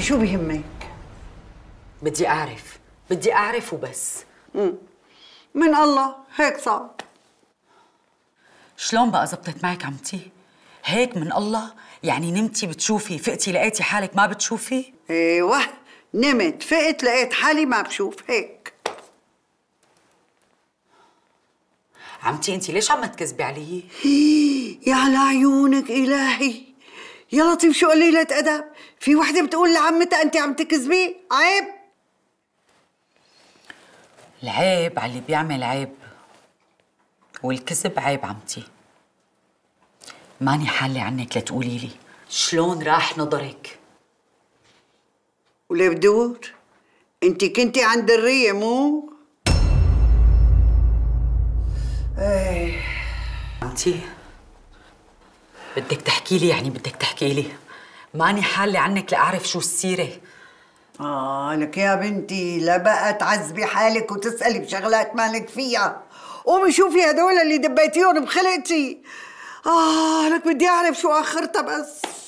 شو بيهمك؟ بدي أعرف بدي أعرف وبس مم. من الله هيك صعب شلون بقى زبطت معك عمتي؟ هيك من الله؟ يعني نمتي بتشوفي فقتي لقيتي حالك ما بتشوفي؟ ايوه نمت فقت لقيت حالي ما بشوف هيك عمتي انت ليش عم تكذبي علي؟ يا على عيونك الهي يا لطيف شو قليلة أدب في وحدة بتقول لعمتها أنت عم تكذبي عيب العيب على اللي بيعمل عيب والكذب عيب عمتي ماني حالة عنك لتقولي لي شلون راح نظرك بدور انت كنتي عند الرية مو؟ ايه عمتي بدك تحكي لي يعني بدك تحكي لي ماني حالة عنك لأعرف شو السيرة آه لك يا بنتي لا بقى تعذبي حالك وتسألي بشغلات مالك فيها قومي شوفي هدول اللي دبيتيهم بخلقتي آه لك بدي أعرف شو آخرتها بس